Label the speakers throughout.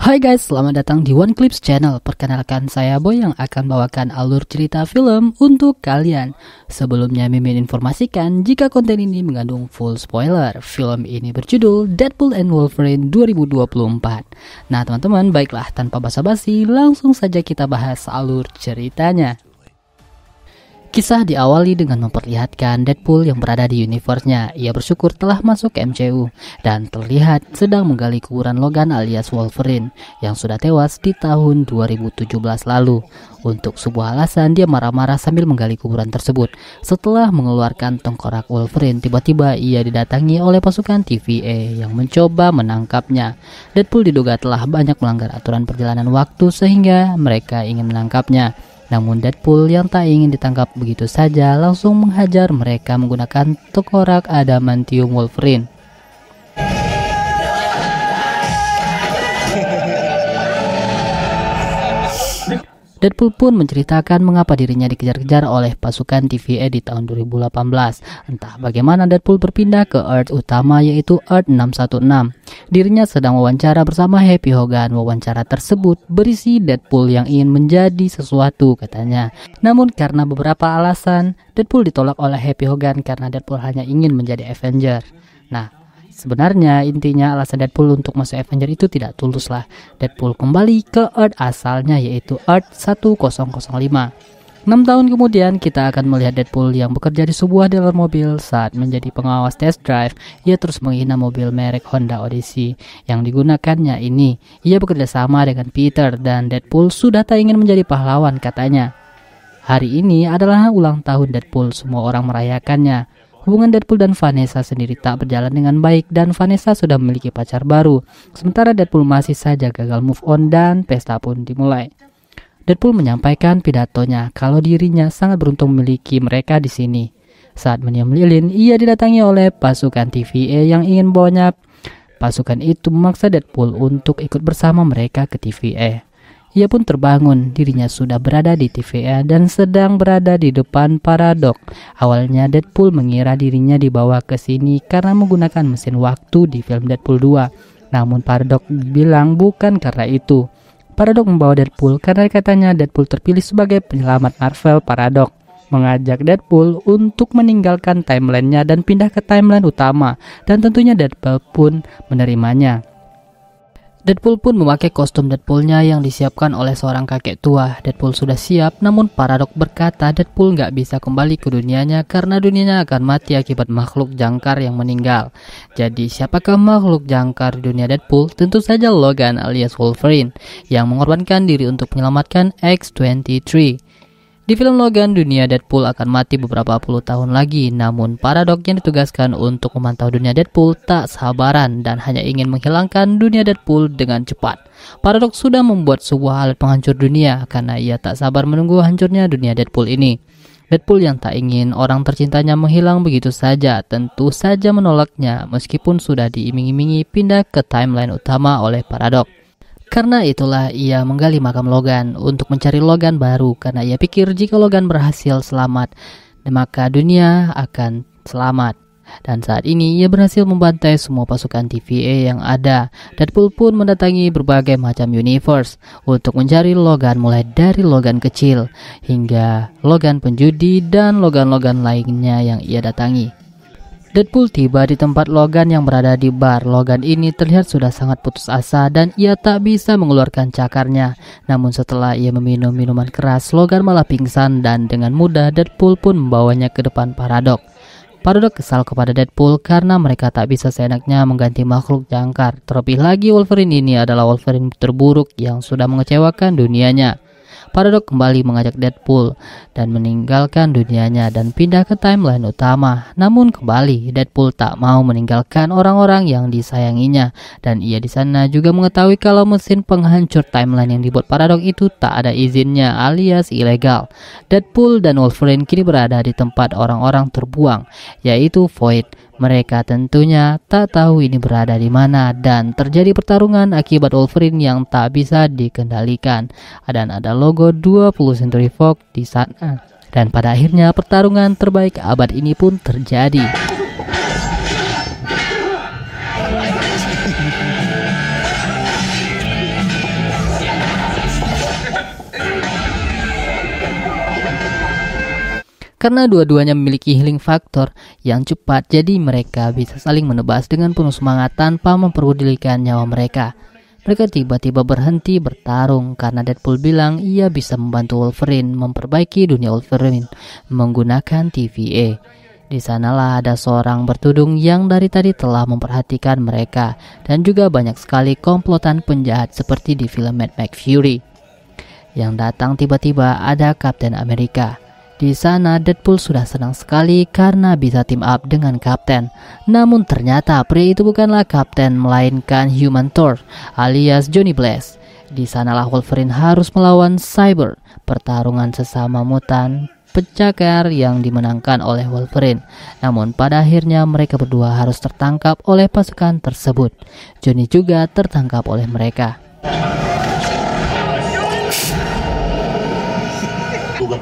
Speaker 1: Hai guys, selamat datang di One Clips Channel. Perkenalkan saya Boy yang akan bawakan alur cerita film untuk kalian. Sebelumnya Mimin informasikan jika konten ini mengandung full spoiler. Film ini berjudul Deadpool and Wolverine 2024. Nah teman-teman, baiklah tanpa basa-basi langsung saja kita bahas alur ceritanya. Kisah diawali dengan memperlihatkan Deadpool yang berada di universe-nya. Ia bersyukur telah masuk ke MCU dan terlihat sedang menggali kuburan Logan alias Wolverine yang sudah tewas di tahun 2017 lalu. Untuk sebuah alasan dia marah-marah sambil menggali kuburan tersebut. Setelah mengeluarkan tengkorak Wolverine, tiba-tiba ia didatangi oleh pasukan TVA yang mencoba menangkapnya. Deadpool diduga telah banyak melanggar aturan perjalanan waktu sehingga mereka ingin menangkapnya. Namun Deadpool yang tak ingin ditangkap begitu saja langsung menghajar mereka menggunakan tokorak adamantium Wolverine. Deadpool pun menceritakan mengapa dirinya dikejar-kejar oleh pasukan TVA e di tahun 2018. Entah bagaimana Deadpool berpindah ke Earth utama yaitu Earth 616. Dirinya sedang wawancara bersama Happy Hogan. Wawancara tersebut berisi Deadpool yang ingin menjadi sesuatu katanya. Namun karena beberapa alasan, Deadpool ditolak oleh Happy Hogan karena Deadpool hanya ingin menjadi Avenger. Nah, Sebenarnya intinya alasan Deadpool untuk masuk Avenger itu tidak tulus lah. Deadpool kembali ke Earth asalnya yaitu Earth 1005. 6 tahun kemudian kita akan melihat Deadpool yang bekerja di sebuah dealer mobil saat menjadi pengawas test drive. Ia terus menghina mobil merek Honda Odyssey yang digunakannya ini. Ia bekerja sama dengan Peter dan Deadpool sudah tak ingin menjadi pahlawan katanya. Hari ini adalah ulang tahun Deadpool, semua orang merayakannya. Hubungan Deadpool dan Vanessa sendiri tak berjalan dengan baik dan Vanessa sudah memiliki pacar baru. Sementara Deadpool masih saja gagal move on dan pesta pun dimulai. Deadpool menyampaikan pidatonya kalau dirinya sangat beruntung memiliki mereka di sini. Saat meniup lilin, ia didatangi oleh pasukan TVA yang ingin bawanya. Pasukan itu memaksa Deadpool untuk ikut bersama mereka ke TVA. Ia pun terbangun, dirinya sudah berada di TVA dan sedang berada di depan paradok. Awalnya Deadpool mengira dirinya dibawa ke sini karena menggunakan mesin waktu di film Deadpool 2. Namun paradok bilang bukan karena itu. Paradok membawa Deadpool karena katanya Deadpool terpilih sebagai penyelamat Marvel Paradok mengajak Deadpool untuk meninggalkan timelinenya dan pindah ke timeline utama dan tentunya Deadpool pun menerimanya. Deadpool pun memakai kostum Deadpoolnya yang disiapkan oleh seorang kakek tua. Deadpool sudah siap, namun Paradox berkata Deadpool nggak bisa kembali ke dunianya karena dunianya akan mati akibat makhluk jangkar yang meninggal. Jadi siapakah makhluk jangkar dunia Deadpool? Tentu saja Logan alias Wolverine yang mengorbankan diri untuk menyelamatkan X-23. Di film Logan, dunia Deadpool akan mati beberapa puluh tahun lagi, namun para dok yang ditugaskan untuk memantau dunia Deadpool tak sabaran dan hanya ingin menghilangkan dunia Deadpool dengan cepat. Para sudah membuat sebuah alat penghancur dunia karena ia tak sabar menunggu hancurnya dunia Deadpool ini. Deadpool yang tak ingin orang tercintanya menghilang begitu saja tentu saja menolaknya meskipun sudah diiming-imingi pindah ke timeline utama oleh Paradox. Karena itulah ia menggali makam Logan untuk mencari Logan baru karena ia pikir jika Logan berhasil selamat, maka dunia akan selamat. Dan saat ini ia berhasil membantai semua pasukan TVA yang ada. Deadpool pun mendatangi berbagai macam universe untuk mencari Logan mulai dari Logan kecil hingga Logan penjudi dan Logan-Logan lainnya yang ia datangi. Deadpool tiba di tempat Logan yang berada di bar. Logan ini terlihat sudah sangat putus asa dan ia tak bisa mengeluarkan cakarnya. Namun setelah ia meminum minuman keras, Logan malah pingsan dan dengan mudah Deadpool pun membawanya ke depan Paradok. Paradok kesal kepada Deadpool karena mereka tak bisa seenaknya mengganti makhluk jangkar. Terlebih lagi Wolverine ini adalah Wolverine terburuk yang sudah mengecewakan dunianya. Paradox kembali mengajak Deadpool dan meninggalkan dunianya dan pindah ke timeline utama. Namun kembali, Deadpool tak mau meninggalkan orang-orang yang disayanginya dan ia di sana juga mengetahui kalau mesin penghancur timeline yang dibuat Paradox itu tak ada izinnya alias ilegal. Deadpool dan Wolverine kini berada di tempat orang-orang terbuang, yaitu Void. Mereka tentunya tak tahu ini berada di mana dan terjadi pertarungan akibat Wolverine yang tak bisa dikendalikan. Dan ada logo 20 Century Fox di sana. Dan pada akhirnya pertarungan terbaik abad ini pun terjadi. Karena dua-duanya memiliki healing factor yang cepat, jadi mereka bisa saling menebas dengan penuh semangat tanpa memperdulikan nyawa mereka. Mereka tiba-tiba berhenti bertarung karena Deadpool bilang ia bisa membantu Wolverine memperbaiki dunia Wolverine menggunakan TVA. Di sanalah ada seorang bertudung yang dari tadi telah memperhatikan mereka dan juga banyak sekali komplotan penjahat seperti di film Mad Max Fury. Yang datang tiba-tiba ada Captain America. Di sana Deadpool sudah senang sekali karena bisa team up dengan Kapten. Namun ternyata pria itu bukanlah Kapten melainkan Human Torch alias Johnny Blaze. Di sanalah Wolverine harus melawan Cyber, pertarungan sesama mutan Pecakar yang dimenangkan oleh Wolverine. Namun pada akhirnya mereka berdua harus tertangkap oleh pasukan tersebut. Johnny juga tertangkap oleh mereka. Tugas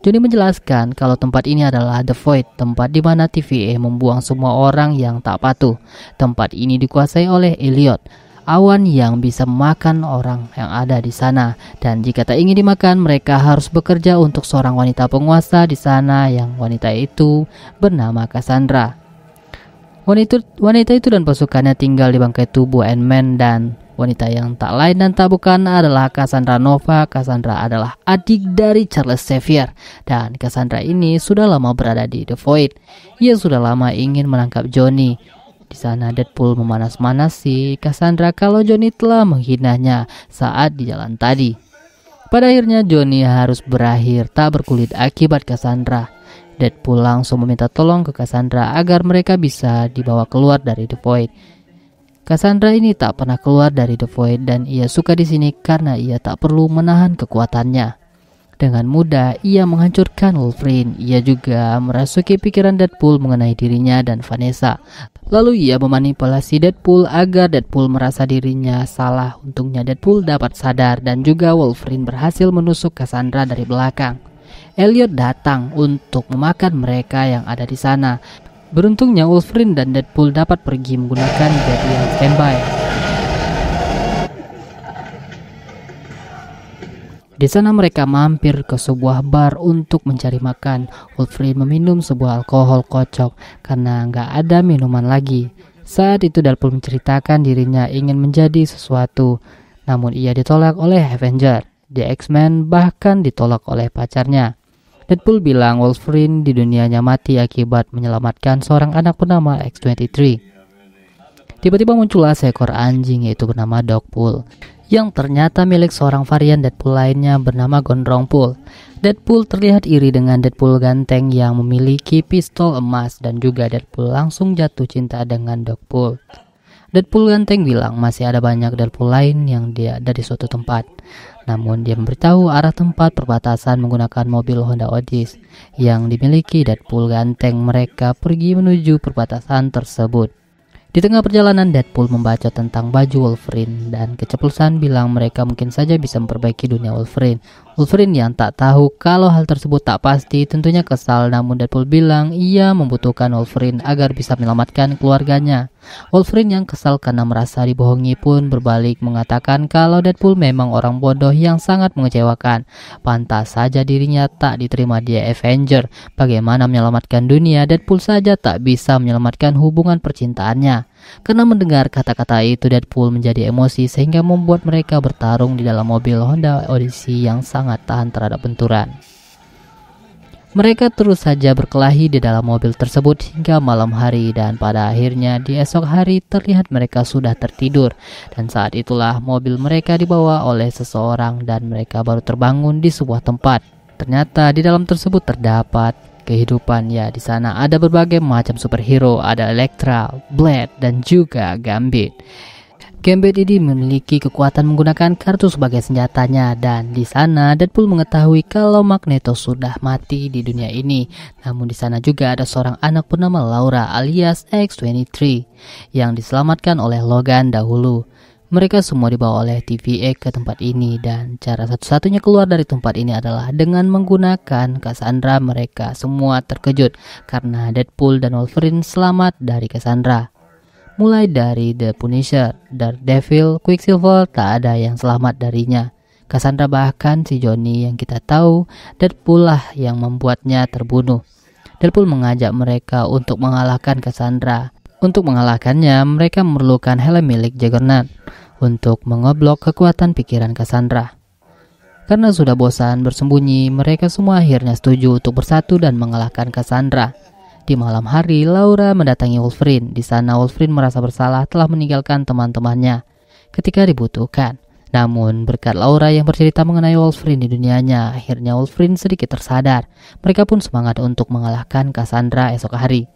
Speaker 1: Joni menjelaskan kalau tempat ini adalah The Void, tempat di mana TVA membuang semua orang yang tak patuh. Tempat ini dikuasai oleh Elliot, awan yang bisa memakan orang yang ada di sana. Dan jika tak ingin dimakan, mereka harus bekerja untuk seorang wanita penguasa di sana yang wanita itu bernama Cassandra. Wanita, wanita itu dan pasukannya tinggal di bangkai tubuh Ant-Man dan Wanita yang tak lain dan tak bukan adalah Cassandra Nova. Cassandra adalah adik dari Charles Xavier dan Cassandra ini sudah lama berada di The Void. Ia sudah lama ingin menangkap Johnny. Di sana Deadpool memanas-manasi Cassandra kalau Johnny telah menghinanya saat di jalan tadi. Pada akhirnya Johnny harus berakhir tak berkulit akibat Cassandra. Deadpool langsung meminta tolong ke Cassandra agar mereka bisa dibawa keluar dari The Void. Cassandra ini tak pernah keluar dari The Void dan ia suka di sini karena ia tak perlu menahan kekuatannya. Dengan mudah, ia menghancurkan Wolverine. Ia juga merasuki pikiran Deadpool mengenai dirinya dan Vanessa. Lalu ia memanipulasi Deadpool agar Deadpool merasa dirinya salah. Untungnya Deadpool dapat sadar dan juga Wolverine berhasil menusuk Cassandra dari belakang. Elliot datang untuk memakan mereka yang ada di sana Beruntungnya Wolverine dan Deadpool dapat pergi menggunakan jet standby. Di sana mereka mampir ke sebuah bar untuk mencari makan. Wolverine meminum sebuah alkohol kocok karena nggak ada minuman lagi. Saat itu Deadpool menceritakan dirinya ingin menjadi sesuatu, namun ia ditolak oleh Avenger. The X-Men bahkan ditolak oleh pacarnya. Deadpool bilang Wolverine di dunianya mati akibat menyelamatkan seorang anak bernama X-23. Tiba-tiba muncullah seekor anjing yaitu bernama Dogpool yang ternyata milik seorang varian Deadpool lainnya bernama Gondrongpool. Deadpool terlihat iri dengan Deadpool ganteng yang memiliki pistol emas dan juga Deadpool langsung jatuh cinta dengan Dogpool. Deadpool ganteng bilang masih ada banyak Deadpool lain yang dia dari suatu tempat. Namun dia memberitahu arah tempat perbatasan menggunakan mobil Honda Odis yang dimiliki Deadpool ganteng mereka pergi menuju perbatasan tersebut. Di tengah perjalanan, Deadpool membaca tentang baju Wolverine dan keceplosan bilang mereka mungkin saja bisa memperbaiki dunia Wolverine Wolverine yang tak tahu kalau hal tersebut tak pasti tentunya kesal namun Deadpool bilang ia membutuhkan Wolverine agar bisa menyelamatkan keluarganya. Wolverine yang kesal karena merasa dibohongi pun berbalik mengatakan kalau Deadpool memang orang bodoh yang sangat mengecewakan. Pantas saja dirinya tak diterima di Avenger. Bagaimana menyelamatkan dunia Deadpool saja tak bisa menyelamatkan hubungan percintaannya. Karena mendengar kata-kata itu Deadpool menjadi emosi sehingga membuat mereka bertarung di dalam mobil Honda Odyssey yang sangat tahan terhadap benturan. Mereka terus saja berkelahi di dalam mobil tersebut hingga malam hari dan pada akhirnya di esok hari terlihat mereka sudah tertidur dan saat itulah mobil mereka dibawa oleh seseorang dan mereka baru terbangun di sebuah tempat. Ternyata di dalam tersebut terdapat kehidupan ya di sana ada berbagai macam superhero ada Elektra, Blade dan juga Gambit. Gambit ini memiliki kekuatan menggunakan kartu sebagai senjatanya dan di sana Deadpool mengetahui kalau Magneto sudah mati di dunia ini. Namun di sana juga ada seorang anak bernama Laura alias X-23 yang diselamatkan oleh Logan dahulu. Mereka semua dibawa oleh TVA ke tempat ini dan cara satu-satunya keluar dari tempat ini adalah dengan menggunakan Cassandra. Mereka semua terkejut karena Deadpool dan Wolverine selamat dari Cassandra. Mulai dari The Punisher, Devil, Quicksilver tak ada yang selamat darinya. Cassandra bahkan si Johnny yang kita tahu Deadpool lah yang membuatnya terbunuh. Deadpool mengajak mereka untuk mengalahkan Cassandra. Untuk mengalahkannya, mereka memerlukan helm milik Juggernaut untuk mengeblok kekuatan pikiran Cassandra. Karena sudah bosan bersembunyi, mereka semua akhirnya setuju untuk bersatu dan mengalahkan Cassandra. Di malam hari, Laura mendatangi Wolverine. Di sana, Wolverine merasa bersalah telah meninggalkan teman-temannya ketika dibutuhkan. Namun, berkat Laura yang bercerita mengenai Wolverine di dunianya, akhirnya Wolverine sedikit tersadar. Mereka pun semangat untuk mengalahkan Cassandra esok hari.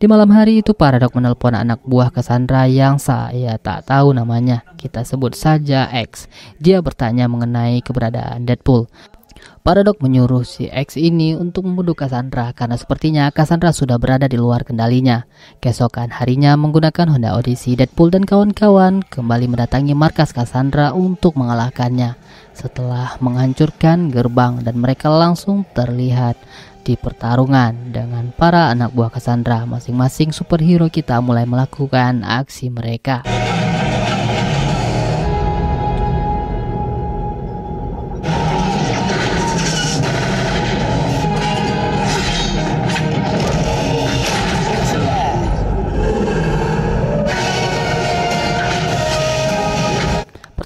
Speaker 1: Di malam hari itu Paradok menelpon anak buah Cassandra yang saya tak tahu namanya. Kita sebut saja X. Dia bertanya mengenai keberadaan Deadpool. Paradok menyuruh si X ini untuk membunuh Cassandra karena sepertinya Cassandra sudah berada di luar kendalinya. Keesokan harinya menggunakan Honda Odyssey, Deadpool dan kawan-kawan kembali mendatangi markas Cassandra untuk mengalahkannya. Setelah menghancurkan gerbang dan mereka langsung terlihat di pertarungan dengan para anak buah Cassandra. Masing-masing superhero kita mulai melakukan aksi mereka.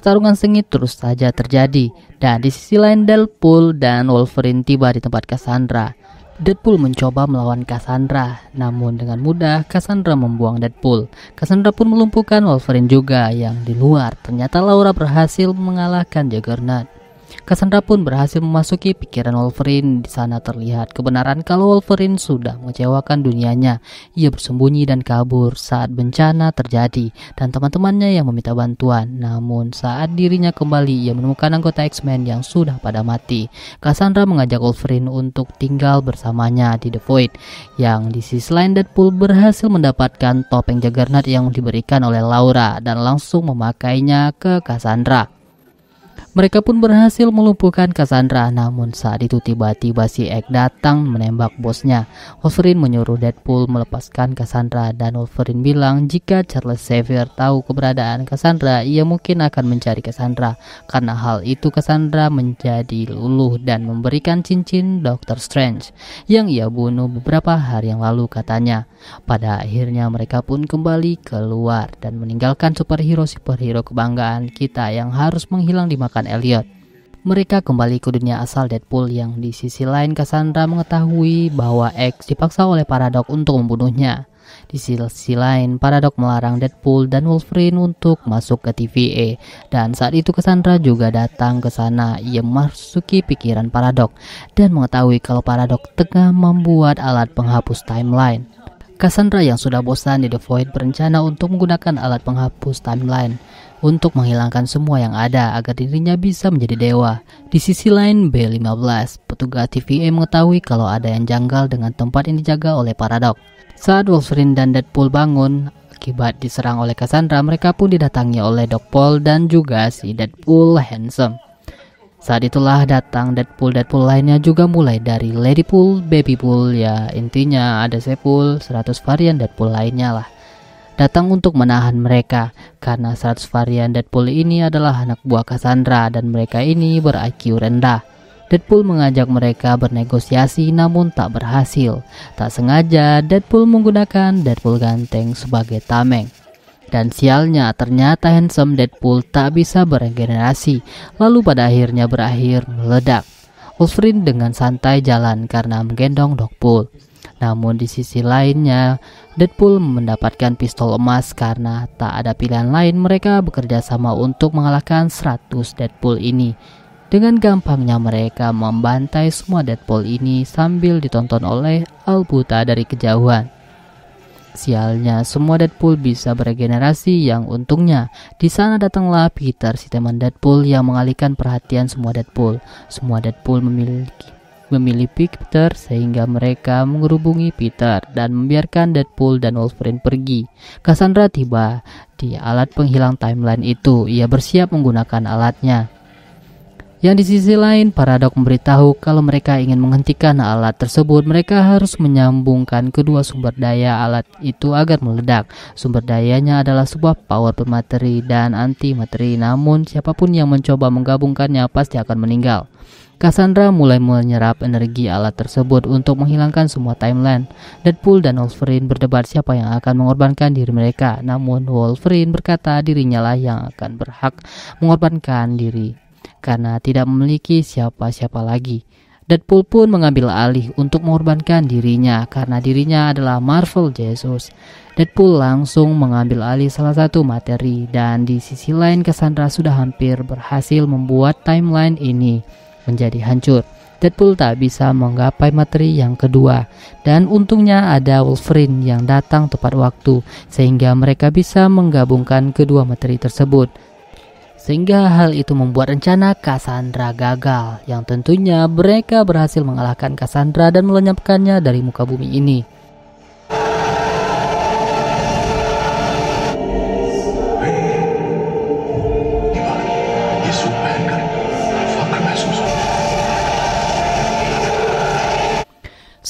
Speaker 1: pertarungan sengit terus saja terjadi. Dan di sisi lain Deadpool dan Wolverine tiba di tempat Cassandra. Deadpool mencoba melawan Cassandra, namun dengan mudah Cassandra membuang Deadpool. Cassandra pun melumpuhkan Wolverine juga yang di luar. Ternyata Laura berhasil mengalahkan Juggernaut. Cassandra pun berhasil memasuki pikiran Wolverine. Di sana terlihat kebenaran kalau Wolverine sudah mengecewakan dunianya. Ia bersembunyi dan kabur saat bencana terjadi dan teman-temannya yang meminta bantuan. Namun saat dirinya kembali, ia menemukan anggota X-Men yang sudah pada mati. Cassandra mengajak Wolverine untuk tinggal bersamanya di The Void yang di sisi lain Deadpool berhasil mendapatkan topeng Juggernaut yang diberikan oleh Laura dan langsung memakainya ke Cassandra. Mereka pun berhasil melumpuhkan Cassandra, namun saat itu tiba-tiba si Egg datang menembak bosnya. Wolverine menyuruh Deadpool melepaskan Cassandra dan Wolverine bilang jika Charles Xavier tahu keberadaan Cassandra, ia mungkin akan mencari Cassandra. Karena hal itu Cassandra menjadi luluh dan memberikan cincin Doctor Strange yang ia bunuh beberapa hari yang lalu katanya. Pada akhirnya mereka pun kembali keluar dan meninggalkan superhero-superhero kebanggaan kita yang harus menghilang di dimakan Elliot. Mereka kembali ke dunia asal Deadpool yang di sisi lain Cassandra mengetahui bahwa X dipaksa oleh Paradox untuk membunuhnya. Di sisi lain, Paradox melarang Deadpool dan Wolverine untuk masuk ke TVA dan saat itu Cassandra juga datang ke sana. Ia memasuki pikiran Paradox dan mengetahui kalau Paradox tengah membuat alat penghapus timeline. Cassandra yang sudah bosan di The Void berencana untuk menggunakan alat penghapus timeline untuk menghilangkan semua yang ada agar dirinya bisa menjadi dewa. Di sisi lain B15, petugas TVA mengetahui kalau ada yang janggal dengan tempat yang dijaga oleh Paradox. Saat Wolverine dan Deadpool bangun, akibat diserang oleh Cassandra, mereka pun didatangi oleh Doc Paul dan juga si Deadpool Handsome. Saat itulah datang Deadpool-Deadpool lainnya juga mulai dari Ladypool, Babypool, ya intinya ada Sepul, 100 varian Deadpool lainnya lah datang untuk menahan mereka karena 100 varian Deadpool ini adalah anak buah Cassandra dan mereka ini ber-IQ rendah. Deadpool mengajak mereka bernegosiasi namun tak berhasil. Tak sengaja Deadpool menggunakan Deadpool ganteng sebagai tameng. Dan sialnya ternyata handsome Deadpool tak bisa beregenerasi lalu pada akhirnya berakhir meledak. Wolverine dengan santai jalan karena menggendong Deadpool. Namun di sisi lainnya Deadpool mendapatkan pistol emas karena tak ada pilihan lain mereka bekerja sama untuk mengalahkan 100 Deadpool ini. Dengan gampangnya mereka membantai semua Deadpool ini sambil ditonton oleh Albuta dari kejauhan. Sialnya, semua Deadpool bisa beregenerasi yang untungnya. Di sana datanglah Peter si teman Deadpool yang mengalihkan perhatian semua Deadpool. Semua Deadpool memiliki memilih Peter sehingga mereka mengerubungi Peter dan membiarkan Deadpool dan Wolverine pergi. Cassandra tiba di alat penghilang timeline itu. Ia bersiap menggunakan alatnya. Yang di sisi lain, Paradok memberitahu kalau mereka ingin menghentikan alat tersebut, mereka harus menyambungkan kedua sumber daya alat itu agar meledak. Sumber dayanya adalah sebuah power bermateri dan antimateri, namun siapapun yang mencoba menggabungkannya pasti akan meninggal. Cassandra mulai menyerap energi alat tersebut untuk menghilangkan semua timeline. Deadpool dan Wolverine berdebat siapa yang akan mengorbankan diri mereka, namun Wolverine berkata dirinya lah yang akan berhak mengorbankan diri karena tidak memiliki siapa-siapa lagi. Deadpool pun mengambil alih untuk mengorbankan dirinya karena dirinya adalah Marvel Jesus. Deadpool langsung mengambil alih salah satu materi dan di sisi lain Cassandra sudah hampir berhasil membuat timeline ini menjadi hancur. Deadpool tak bisa menggapai materi yang kedua dan untungnya ada Wolverine yang datang tepat waktu sehingga mereka bisa menggabungkan kedua materi tersebut. Sehingga hal itu membuat rencana Cassandra gagal yang tentunya mereka berhasil mengalahkan Cassandra dan melenyapkannya dari muka bumi ini.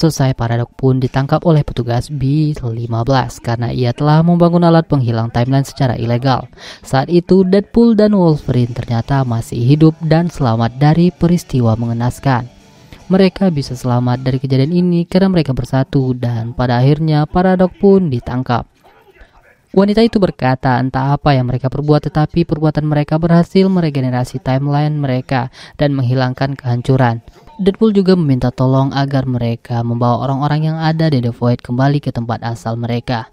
Speaker 1: Selesai, Paradok pun ditangkap oleh petugas B-15 karena ia telah membangun alat penghilang timeline secara ilegal. Saat itu, Deadpool dan Wolverine ternyata masih hidup dan selamat dari peristiwa mengenaskan. Mereka bisa selamat dari kejadian ini karena mereka bersatu dan pada akhirnya Paradok pun ditangkap. Wanita itu berkata, entah apa yang mereka perbuat tetapi perbuatan mereka berhasil meregenerasi timeline mereka dan menghilangkan kehancuran. Deadpool juga meminta tolong agar mereka membawa orang-orang yang ada di The Void kembali ke tempat asal mereka.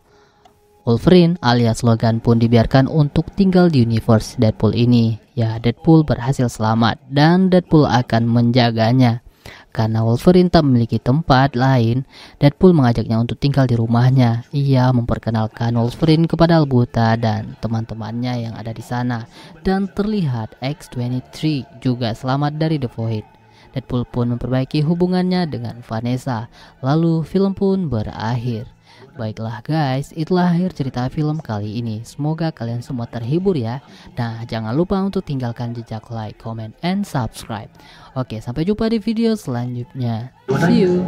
Speaker 1: Wolverine alias Logan pun dibiarkan untuk tinggal di universe Deadpool ini. Ya, Deadpool berhasil selamat dan Deadpool akan menjaganya. Karena Wolverine tak memiliki tempat lain, Deadpool mengajaknya untuk tinggal di rumahnya. Ia memperkenalkan Wolverine kepada Albuta dan teman-temannya yang ada di sana. Dan terlihat X-23 juga selamat dari The Void. Deadpool pun memperbaiki hubungannya dengan Vanessa. Lalu film pun berakhir. Baiklah guys, itulah akhir cerita film kali ini. Semoga kalian semua terhibur ya. Nah, jangan lupa untuk tinggalkan jejak like, comment, and subscribe. Oke, sampai jumpa di video selanjutnya. See you.